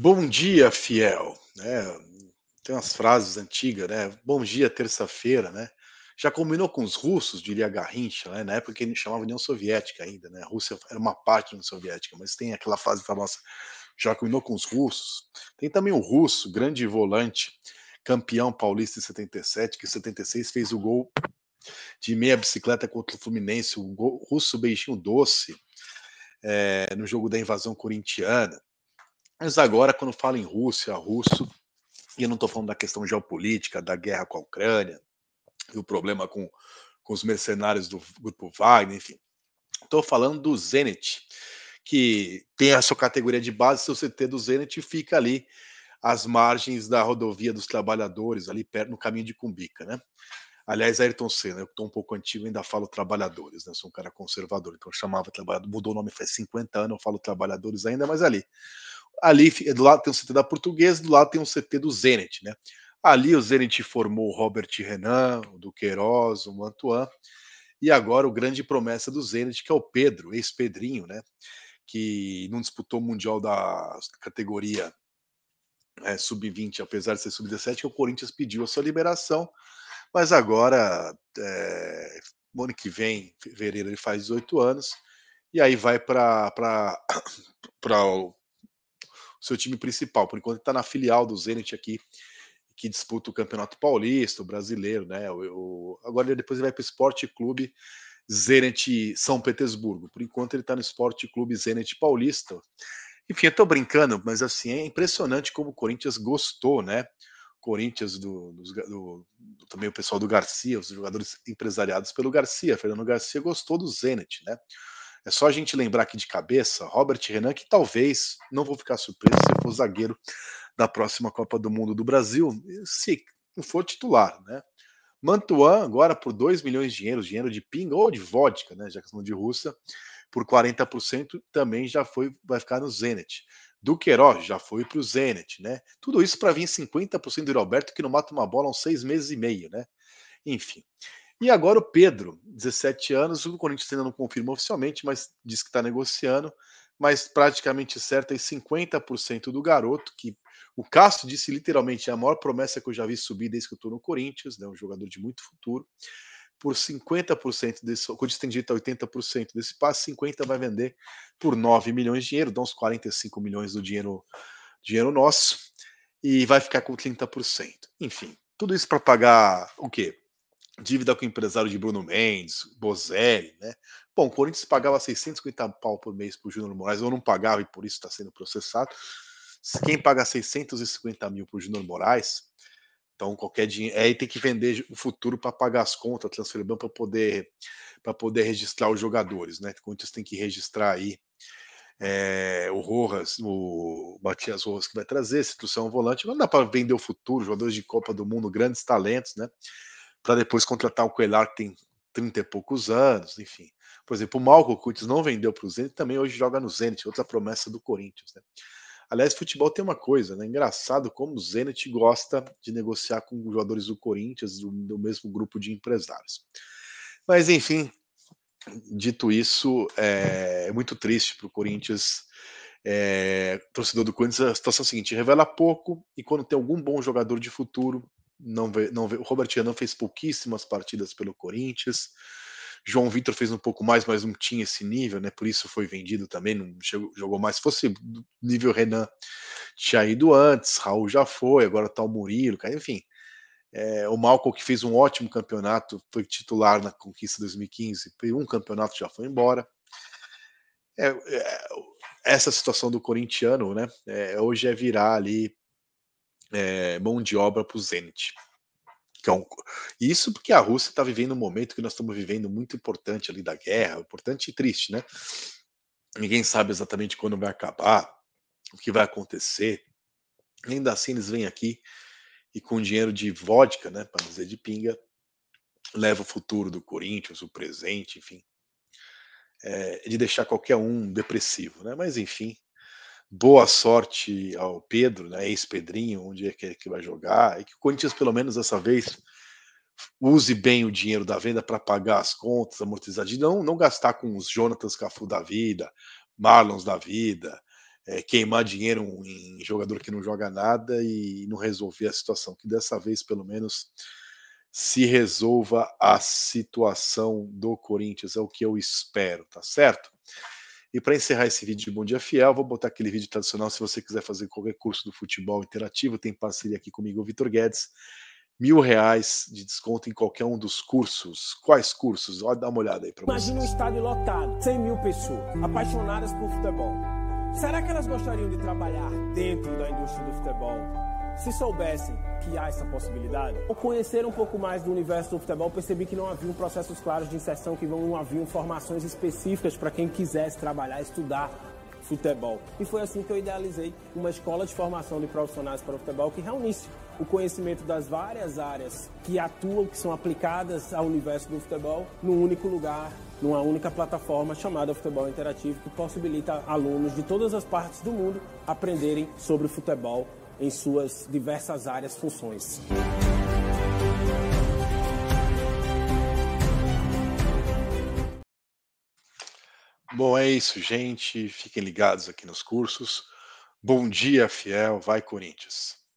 Bom dia, fiel. É, tem umas frases antigas, né? Bom dia, terça-feira, né? Já combinou com os russos, diria Garrincha, né? Na época que ele chamava União Soviética ainda, né? A Rússia era uma parte da União Soviética, mas tem aquela fase famosa. Já combinou com os russos. Tem também o russo, grande volante, campeão paulista em 77, que em 76 fez o gol de meia bicicleta contra o Fluminense, o russo beijinho doce, é, no jogo da invasão corintiana. Mas agora, quando fala em Rússia, russo, e eu não estou falando da questão geopolítica, da guerra com a Ucrânia, e o problema com, com os mercenários do grupo Wagner, enfim. Estou falando do Zenit, que tem a sua categoria de base, seu CT do Zenit fica ali às margens da rodovia dos trabalhadores, ali perto no caminho de Cumbica, né? Aliás, Ayrton Senna, eu estou um pouco antigo ainda falo trabalhadores, né? sou um cara conservador, então eu chamava trabalhador, mudou o nome faz 50 anos, eu falo trabalhadores ainda, mas ali ali do lado tem o CT da Portuguesa, do lado tem o CT do Zenit, né? Ali o Zenit formou o Robert Renan, o Duqueiroz, o Mantuan, e agora o grande promessa do Zenit, que é o Pedro, ex-Pedrinho, né? Que não disputou o Mundial da categoria é, sub-20, apesar de ser sub-17, que o Corinthians pediu a sua liberação, mas agora, é, no ano que vem, fevereiro, ele faz 18 anos, e aí vai para o seu time principal. Por enquanto, ele está na filial do Zenit aqui, que disputa o Campeonato Paulista, o brasileiro, né? O, o... agora depois ele vai para o Esporte Clube Zenit São Petersburgo. Por enquanto, ele está no Esporte Clube Zenit Paulista. Enfim, eu estou brincando, mas assim, é impressionante como o Corinthians gostou, né? Corinthians, do, do, do, também o pessoal do Garcia, os jogadores empresariados pelo Garcia. Fernando Garcia gostou do Zenit, né? É só a gente lembrar aqui de cabeça, Robert Renan, que talvez, não vou ficar surpreso se for zagueiro da próxima Copa do Mundo do Brasil, se não for titular, né? Mantuan, agora por 2 milhões de euros, dinheiro de pinga ou de vodka, né? Já que são de russa, por 40% também já foi, vai ficar no Zenit. Duqueiroz já foi para o Zenit, né? Tudo isso para vir 50% do Roberto, que não mata uma bola há uns seis meses e meio, né? Enfim. E agora o Pedro, 17 anos, o Corinthians ainda não confirma oficialmente, mas diz que está negociando, mas praticamente certo é 50% do garoto, que o Castro disse literalmente é a maior promessa que eu já vi subir desde que eu estou no Corinthians, né, um jogador de muito futuro. Por 50% desse, o Corinthians tem direito a 80% desse passe, 50 vai vender por 9 milhões de dinheiro, dá uns 45 milhões do dinheiro, dinheiro nosso, e vai ficar com 30%. Enfim, tudo isso para pagar o quê? dívida com o empresário de Bruno Mendes, Bozelli, né? Bom, o Corinthians pagava 650 pau por mês para o Júnior Moraes, ou não pagava e por isso está sendo processado. Quem paga 650 mil para o Júnior Moraes, então qualquer dinheiro. É, aí tem que vender o futuro para pagar as contas, transferir banco para poder, poder registrar os jogadores, né? O Corinthians tem que registrar aí é, o Rojas, o Matias Rojas que vai trazer, se tu é um volante, não dá para vender o futuro, jogadores de Copa do Mundo, grandes talentos, né? para depois contratar o Coelar, que tem 30 e poucos anos, enfim. Por exemplo, o Malco Cutis não vendeu para o Zenit, também hoje joga no Zenit, outra promessa do Corinthians. Né? Aliás, futebol tem uma coisa, né? Engraçado como o Zenit gosta de negociar com jogadores do Corinthians, do, do mesmo grupo de empresários. Mas, enfim, dito isso, é, é muito triste para o Corinthians. É, torcedor do Corinthians, a situação é a seguinte: revela pouco e quando tem algum bom jogador de futuro, não, não, o Robert fez pouquíssimas partidas pelo Corinthians. João Vitor fez um pouco mais, mas não tinha esse nível, né? Por isso foi vendido também, não chegou, jogou mais. Se fosse nível Renan, tinha ido antes, Raul já foi, agora tá o Murilo, cara, enfim. É, o Malcolm, que fez um ótimo campeonato, foi titular na conquista 2015, um campeonato já foi embora. É, é, essa situação do corintiano, né? É, hoje é virar ali é, mão de obra para o Zenit. Então, isso porque a Rússia está vivendo um momento que nós estamos vivendo muito importante ali da guerra, importante e triste, né? Ninguém sabe exatamente quando vai acabar, o que vai acontecer. Ainda assim, eles vêm aqui e com dinheiro de vodka, né, para dizer de pinga, leva o futuro do Corinthians, o presente, enfim, é, de deixar qualquer um depressivo, né? Mas enfim, boa sorte ao Pedro, né, ex-Pedrinho, onde é que, ele vai jogar, e que o Corinthians, pelo menos dessa vez, use bem o dinheiro da venda para pagar as contas, amortizar, não, não gastar com os Jonathan Cafu da vida, Marlons da vida, é, queimar dinheiro em jogador que não joga nada e não resolver a situação. Que dessa vez, pelo menos, se resolva a situação do Corinthians, é o que eu espero, tá certo? E para encerrar esse vídeo de Bom Dia Fiel, vou botar aquele vídeo tradicional. Se você quiser fazer qualquer curso do futebol interativo, tem parceria aqui comigo, o Vitor Guedes. Mil reais de desconto em qualquer um dos cursos. Quais cursos? Olha, dá uma olhada aí para vocês. Imagina um estádio lotado, 100 mil pessoas, apaixonadas por futebol. Será que elas gostariam de trabalhar dentro da indústria do futebol? Se soubessem que há essa possibilidade, ao conhecer um pouco mais do universo do futebol, percebi que não havia processos claros de inserção, que não haviam formações específicas para quem quisesse trabalhar, estudar futebol. E foi assim que eu idealizei uma escola de formação de profissionais para o futebol que reunisse o conhecimento das várias áreas que atuam, que são aplicadas ao universo do futebol, num único lugar, numa única plataforma chamada Futebol Interativo, que possibilita alunos de todas as partes do mundo aprenderem sobre o futebol em suas diversas áreas funções. Bom, é isso, gente. Fiquem ligados aqui nos cursos. Bom dia, fiel. Vai, Corinthians.